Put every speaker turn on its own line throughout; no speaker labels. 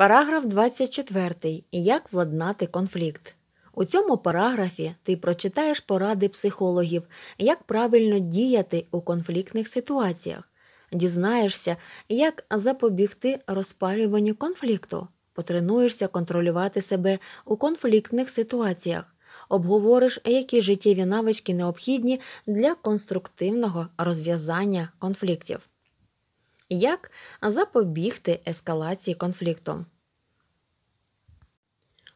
Параграф 24. Як владнати конфлікт. У цьому параграфі ти прочитаєш поради психологів, як правильно діяти у конфліктних ситуаціях, дізнаєшся, як запобігти розпалюванню конфлікту, потренуєшся контролювати себе у конфліктних ситуаціях, обговориш, які життєві навички необхідні для конструктивного розв'язання конфліктів як запобігти ескалації конфлікту.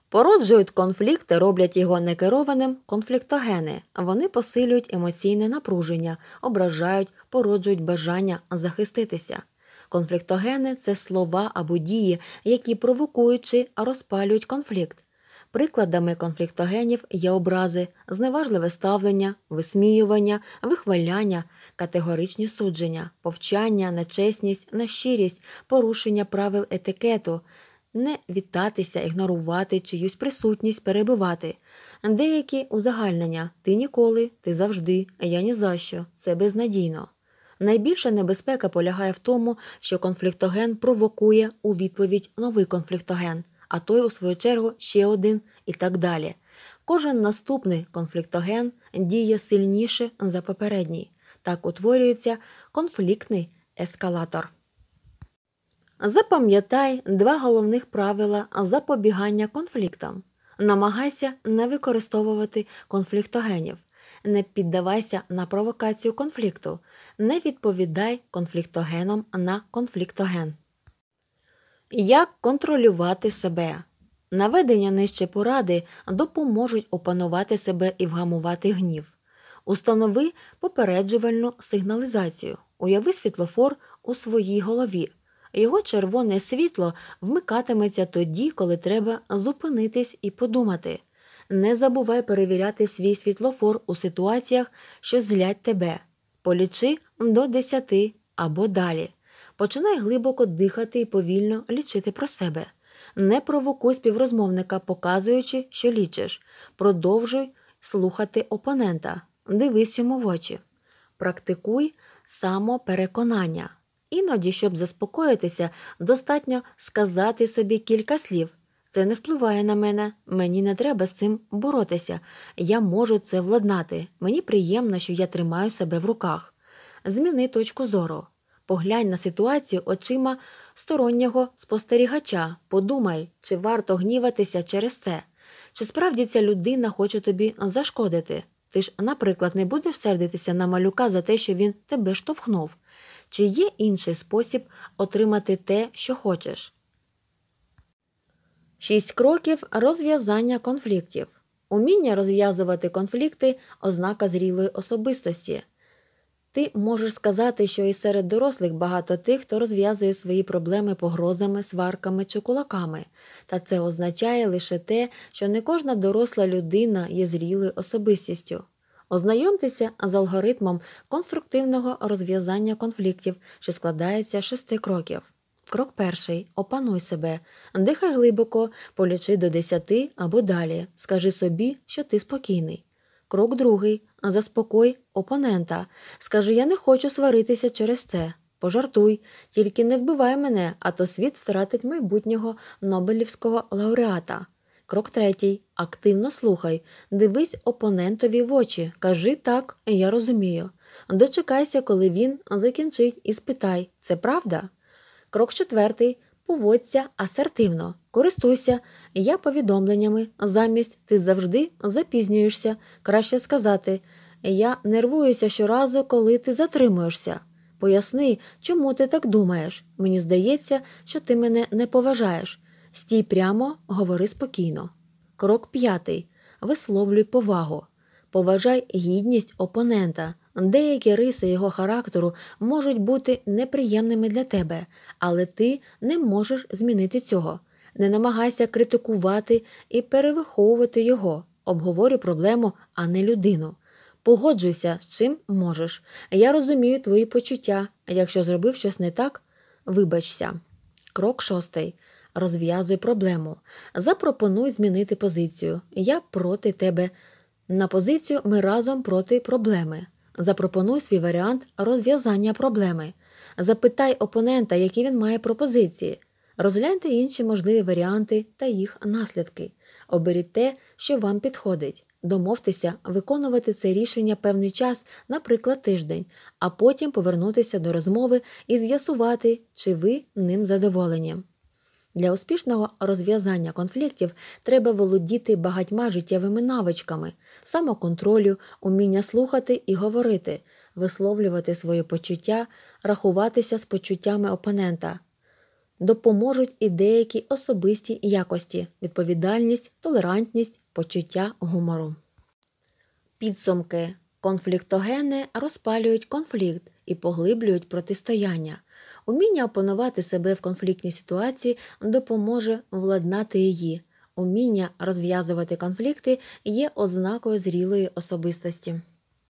Породжують конфлікти, роблять його некерованим конфліктогени. Вони посилюють емоційне напруження, ображають, породжують бажання захиститися. Конфліктогени це слова або дії, які провокують чи розпалюють конфлікт. Прикладами конфліктогенів є образи, зневажливе ставлення, висміювання, вихваляння, категоричні судження, повчання, нечесність, нещирість, порушення правил етикету, не вітатися, ігнорувати чиюсь присутність, перебивати, деякі узагальнення ти ніколи, ти завжди, я ні за що, це безнадійно. Найбільша небезпека полягає в тому, що конфліктоген провокує у відповідь новий конфліктоген а той, у свою чергу, ще один і так далі. Кожен наступний конфліктоген діє сильніше за попередній. Так утворюється конфліктний ескалатор. Запам'ятай два головних правила запобігання конфліктам. Намагайся не використовувати конфліктогенів, не піддавайся на провокацію конфлікту, не відповідай конфліктогеном на конфліктоген. Як контролювати себе? Наведення нижче поради допоможуть опанувати себе і вгамувати гнів. Установи попереджувальну сигналізацію, уяви світлофор у своїй голові. Його червоне світло вмикатиметься тоді, коли треба зупинитись і подумати. Не забувай перевіряти свій світлофор у ситуаціях, що злять тебе, полічи до 10 або далі. Починай глибоко дихати і повільно лічити про себе. Не провокуй співрозмовника, показуючи, що лічиш. Продовжуй слухати опонента, дивись йому в очі. Практикуй самопереконання. Іноді, щоб заспокоїтися, достатньо сказати собі кілька слів. Це не впливає на мене, мені не треба з цим боротися. Я можу це владнати. Мені приємно, що я тримаю себе в руках. Зміни точку зору. Поглянь на ситуацію очима стороннього спостерігача. Подумай, чи варто гніватися через це, чи справді ця людина хоче тобі зашкодити. Ти ж, наприклад, не будеш сердитися на малюка за те, що він тебе штовхнув, чи є інший спосіб отримати те, що хочеш. Шість кроків розв'язання конфліктів. Уміння розв'язувати конфлікти ознака зрілої особистості. Ти можеш сказати, що і серед дорослих багато тих, хто розв'язує свої проблеми погрозами, сварками чи кулаками, та це означає лише те, що не кожна доросла людина є зрілою особистістю. Ознайомтеся з алгоритмом конструктивного розв'язання конфліктів, що складається з шести кроків. Крок перший опануй себе, дихай глибоко, полічи до десяти або далі. Скажи собі, що ти спокійний. Крок другий Заспокой опонента. Скажи, я не хочу сваритися через це. Пожартуй, тільки не вбивай мене, а то світ втратить майбутнього Нобелівського лауреата. Крок третій. Активно слухай. Дивись опонентові в очі. Кажи так, я розумію. Дочекайся, коли він закінчить, і спитай це правда? Крок четвертий поводься асертивно, користуйся я повідомленнями, замість ти завжди запізнюєшся. Краще сказати, я нервуюся щоразу, коли ти затримуєшся. Поясни, чому ти так думаєш. Мені здається, що ти мене не поважаєш. Стій прямо, говори спокійно. Крок п'ятий. Висловлюй повагу. Поважай гідність опонента. Деякі риси його характеру можуть бути неприємними для тебе, але ти не можеш змінити цього. Не намагайся критикувати і перевиховувати його, Обговорю проблему, а не людину. Погоджуйся, з чим можеш. Я розумію твої почуття. Якщо зробив щось не так, вибачся. Крок шостий. Розв'язуй проблему. Запропонуй змінити позицію. Я проти тебе. На позицію ми разом проти проблеми. Запропонуй свій варіант розв'язання проблеми, запитай опонента, які він має пропозиції, розгляньте інші можливі варіанти та їх наслідки, оберіть те, що вам підходить, домовтеся виконувати це рішення певний час, наприклад, тиждень, а потім повернутися до розмови і з'ясувати, чи ви ним задоволені. Для успішного розв'язання конфліктів треба володіти багатьма життєвими навичками, самоконтролю, уміння слухати і говорити, висловлювати свої почуття, рахуватися з почуттями опонента. Допоможуть і деякі особисті якості, відповідальність, толерантність, почуття гумору. Підсумки Конфліктогени розпалюють конфлікт і поглиблюють протистояння. Уміння опанувати себе в конфліктній ситуації допоможе владнати її. Уміння розв'язувати конфлікти є ознакою зрілої особистості.